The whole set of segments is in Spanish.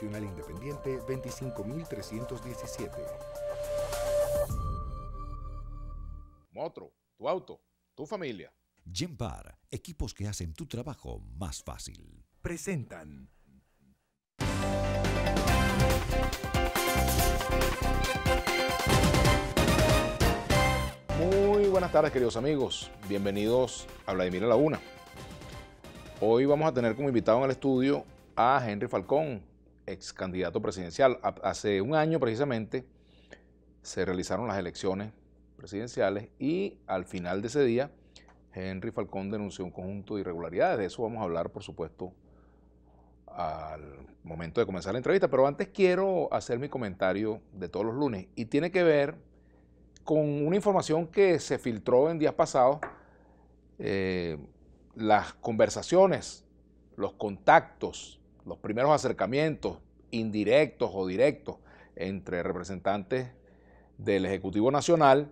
Nacional Independiente 25317. Motro, tu auto, tu familia. Gempar, equipos que hacen tu trabajo más fácil. Presentan. Muy buenas tardes queridos amigos, bienvenidos a Vladimir a Hoy vamos a tener como invitado en el estudio a Henry Falcón, ex candidato presidencial. Hace un año precisamente se realizaron las elecciones presidenciales y al final de ese día Henry Falcón denunció un conjunto de irregularidades. De eso vamos a hablar, por supuesto, al momento de comenzar la entrevista. Pero antes quiero hacer mi comentario de todos los lunes y tiene que ver con una información que se filtró en días pasados, eh, las conversaciones, los contactos los primeros acercamientos indirectos o directos entre representantes del Ejecutivo Nacional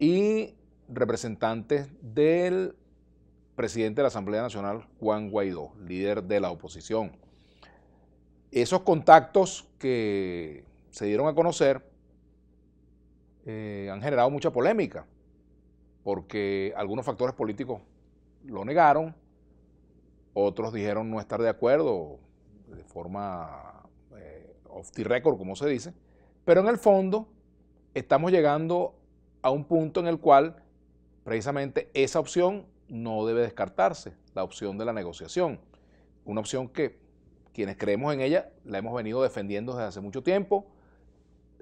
y representantes del presidente de la Asamblea Nacional, Juan Guaidó, líder de la oposición. Esos contactos que se dieron a conocer eh, han generado mucha polémica, porque algunos factores políticos lo negaron, otros dijeron no estar de acuerdo, de forma eh, off the record, como se dice, pero en el fondo estamos llegando a un punto en el cual precisamente esa opción no debe descartarse, la opción de la negociación, una opción que quienes creemos en ella la hemos venido defendiendo desde hace mucho tiempo,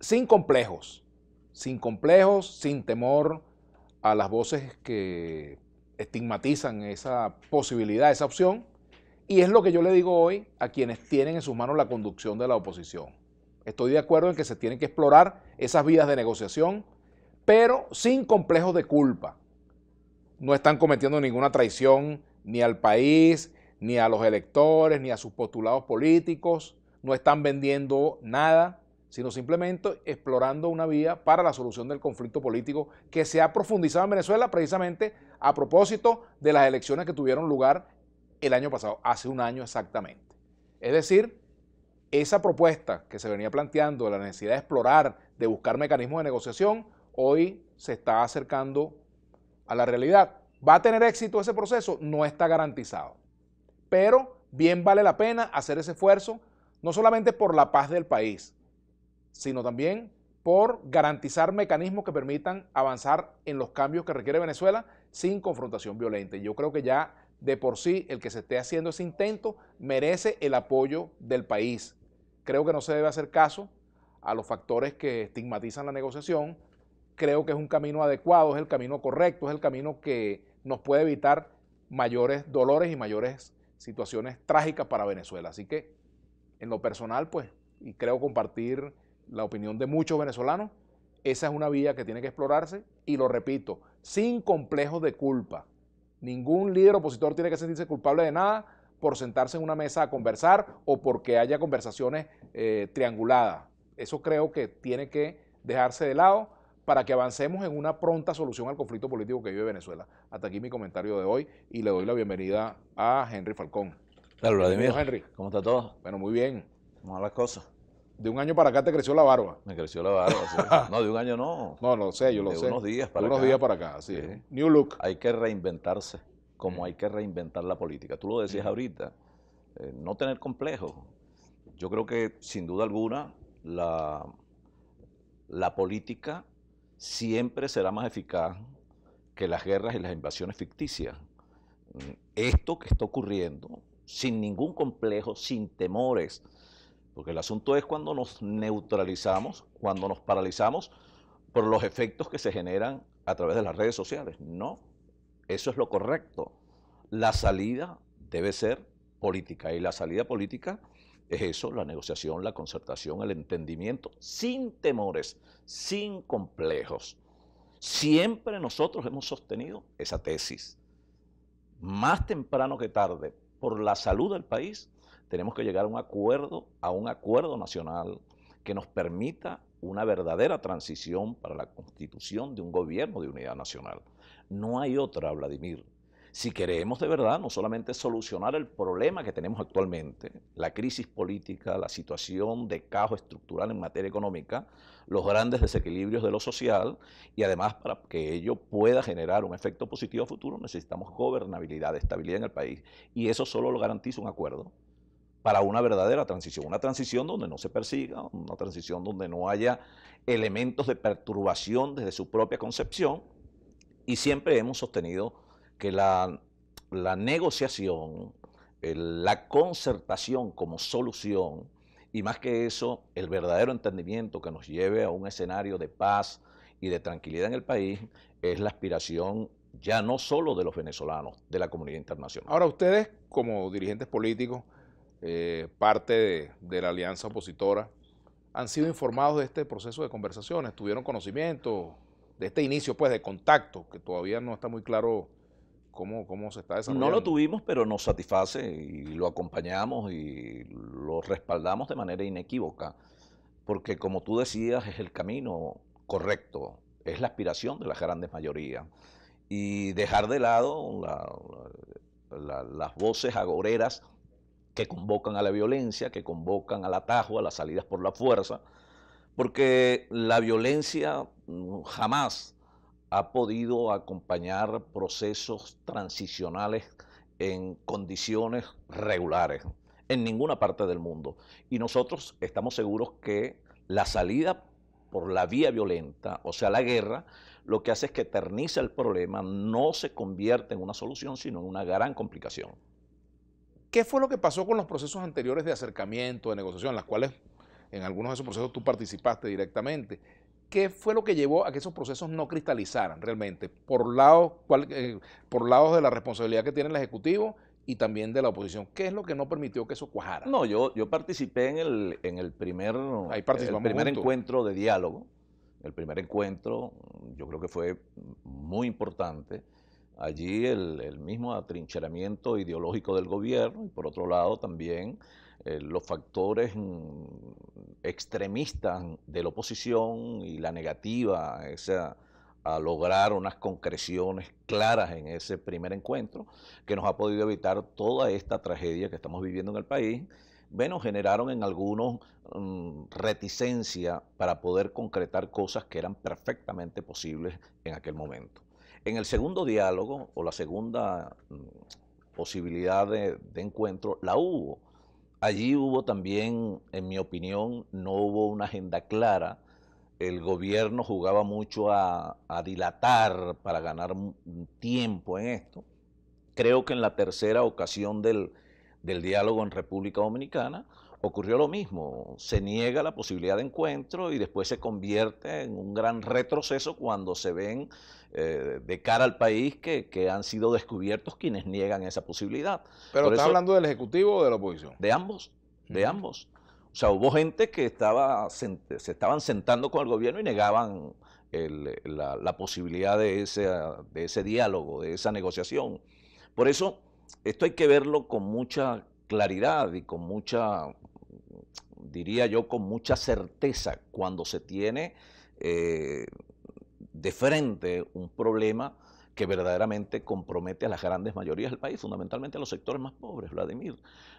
sin complejos, sin complejos, sin temor a las voces que estigmatizan esa posibilidad, esa opción, y es lo que yo le digo hoy a quienes tienen en sus manos la conducción de la oposición. Estoy de acuerdo en que se tienen que explorar esas vías de negociación, pero sin complejos de culpa. No están cometiendo ninguna traición ni al país, ni a los electores, ni a sus postulados políticos. No están vendiendo nada, sino simplemente explorando una vía para la solución del conflicto político que se ha profundizado en Venezuela precisamente a propósito de las elecciones que tuvieron lugar el año pasado, hace un año exactamente. Es decir, esa propuesta que se venía planteando de la necesidad de explorar, de buscar mecanismos de negociación, hoy se está acercando a la realidad. ¿Va a tener éxito ese proceso? No está garantizado. Pero bien vale la pena hacer ese esfuerzo, no solamente por la paz del país, sino también por garantizar mecanismos que permitan avanzar en los cambios que requiere Venezuela sin confrontación violenta. yo creo que ya de por sí el que se esté haciendo ese intento merece el apoyo del país. Creo que no se debe hacer caso a los factores que estigmatizan la negociación. Creo que es un camino adecuado, es el camino correcto, es el camino que nos puede evitar mayores dolores y mayores situaciones trágicas para Venezuela. Así que, en lo personal, pues, y creo compartir la opinión de muchos venezolanos, esa es una vía que tiene que explorarse y lo repito, sin complejos de culpa. Ningún líder opositor tiene que sentirse culpable de nada por sentarse en una mesa a conversar o porque haya conversaciones eh, trianguladas. Eso creo que tiene que dejarse de lado para que avancemos en una pronta solución al conflicto político que vive Venezuela. Hasta aquí mi comentario de hoy y le doy la bienvenida a Henry Falcón. Hola, Vladimir. Henry. ¿Cómo está todo? Bueno, muy bien. ¿Cómo las cosas? de un año para acá te creció la barba. Me creció la barba. sí. No, de un año no. No, lo sé, yo lo sé. Unos días para de unos días para acá, sí. New look. Hay que reinventarse, como hay que reinventar la política. Tú lo decías ahorita, eh, no tener complejos. Yo creo que sin duda alguna la, la política siempre será más eficaz que las guerras y las invasiones ficticias. Mm, esto que está ocurriendo, sin ningún complejo, sin temores, porque el asunto es cuando nos neutralizamos, cuando nos paralizamos por los efectos que se generan a través de las redes sociales. No, eso es lo correcto. La salida debe ser política y la salida política es eso, la negociación, la concertación, el entendimiento, sin temores, sin complejos. Siempre nosotros hemos sostenido esa tesis. Más temprano que tarde, por la salud del país, tenemos que llegar a un acuerdo, a un acuerdo nacional que nos permita una verdadera transición para la constitución de un gobierno de unidad nacional. No hay otra, Vladimir. Si queremos de verdad no solamente solucionar el problema que tenemos actualmente, la crisis política, la situación de caos estructural en materia económica, los grandes desequilibrios de lo social y además para que ello pueda generar un efecto positivo a futuro necesitamos gobernabilidad, estabilidad en el país y eso solo lo garantiza un acuerdo para una verdadera transición, una transición donde no se persiga, una transición donde no haya elementos de perturbación desde su propia concepción. Y siempre hemos sostenido que la, negociación, la concertación como solución, y más que eso, el verdadero entendimiento que nos lleve a un escenario de paz y de tranquilidad en el país, es la aspiración ya no solo de los venezolanos, de la comunidad internacional. Ahora ustedes, como dirigentes políticos, eh, parte de, la alianza opositora, han sido informados de este proceso de conversaciones, tuvieron conocimiento de este inicio pues de contacto, que todavía no está muy claro cómo, se está desarrollando. No lo tuvimos, pero nos satisface y lo acompañamos y lo respaldamos de manera inequívoca, porque como tú decías, es el camino correcto, es la aspiración de las grandes mayorías. Y dejar de lado las voces agoreras que convocan a la violencia, que convocan al atajo, a las salidas por la fuerza, porque la violencia mm, jamás ha podido acompañar procesos transicionales en condiciones regulares en ninguna parte del mundo. Y nosotros estamos seguros que la salida por la vía violenta, o sea, la guerra, lo que hace es que eterniza el problema, no se convierte en una solución, sino en una gran complicación. ¿Qué fue lo que pasó con los procesos anteriores de acercamiento, de negociación, las cuales en algunos de esos procesos tú participaste directamente? ¿Qué fue lo que llevó a que esos procesos no cristalizaran realmente por lados eh, por lados de la responsabilidad que tiene el Ejecutivo y también de la oposición? ¿Qué es lo que no permitió que eso cuajara? No, yo, yo participé en el, en el primer, el primer encuentro de diálogo. El primer encuentro yo creo que fue muy importante allí el, mismo atrincheramiento ideológico del gobierno y por otro lado también eh, los factores mm, extremistas de la oposición y la negativa a, lograr unas concreciones claras en ese primer encuentro que nos ha podido evitar toda esta tragedia que estamos viviendo en el país bueno, generaron en algunos mm, reticencia para poder concretar cosas que eran perfectamente posibles en aquel momento. En el segundo diálogo o la segunda mm, posibilidad de, encuentro, la hubo. Allí hubo también, en mi opinión, no hubo una agenda clara. El gobierno jugaba mucho a, dilatar para ganar tiempo en esto. Creo que en la tercera ocasión del diálogo en República Dominicana, ocurrió lo mismo. Se niega la posibilidad de encuentro y después se convierte en un gran retroceso cuando se ven eh, de cara al país que, han sido descubiertos quienes niegan esa posibilidad. Pero está hablando del Ejecutivo o de la oposición. De ambos, de ambos. O sea, hubo gente que estaba, se, estaban sentando con el gobierno y negaban la, posibilidad de ese, de ese diálogo, de esa negociación. Por eso, esto hay que verlo con mucha claridad y con mucha, diría yo, con mucha certeza cuando se tiene eh, de frente un problema que verdaderamente compromete a las grandes mayorías del país, fundamentalmente a los sectores más pobres, Vladimir.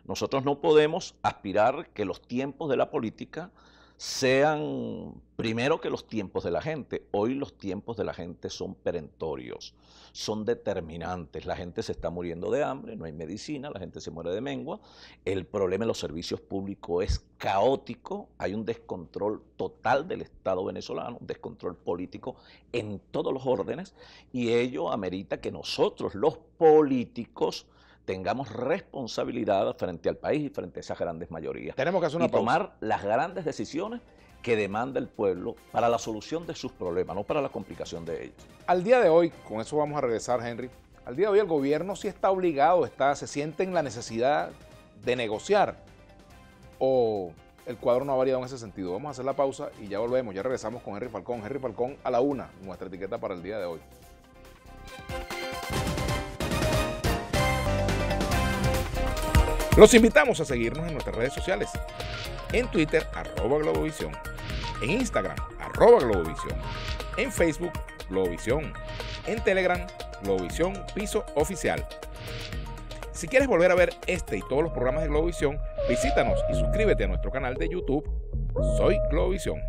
Nosotros no podemos aspirar que los tiempos de la política sean primero que los tiempos de la gente. Hoy los tiempos de la gente son perentorios, son determinantes. La gente se está muriendo de hambre, no hay medicina, la gente se muere de mengua. El problema de los servicios públicos es caótico, hay un descontrol total del Estado venezolano, un descontrol político en todos los órdenes y ello amerita que nosotros los políticos tengamos responsabilidad frente al país y frente a esas grandes mayorías. Tenemos que hacer una y tomar las grandes decisiones que demanda el pueblo para la solución de sus problemas, no para la complicación de ellos. Al día de hoy, con eso vamos a regresar, Henry, al día de hoy el gobierno sí está obligado, está, se siente en la necesidad de negociar o el cuadro no ha variado en ese sentido. Vamos a hacer la pausa y ya volvemos, ya regresamos con Henry Falcón. Henry Falcón a la una, nuestra etiqueta para el día de hoy. Los invitamos a seguirnos en nuestras redes sociales. En Twitter, arroba Globovisión. En Instagram, arroba Globovisión. En Facebook, Globovisión. En Telegram, Globovisión Piso Oficial. Si quieres volver a ver este y todos los programas de Globovisión, visítanos y suscríbete a nuestro canal de YouTube. Soy Globovisión.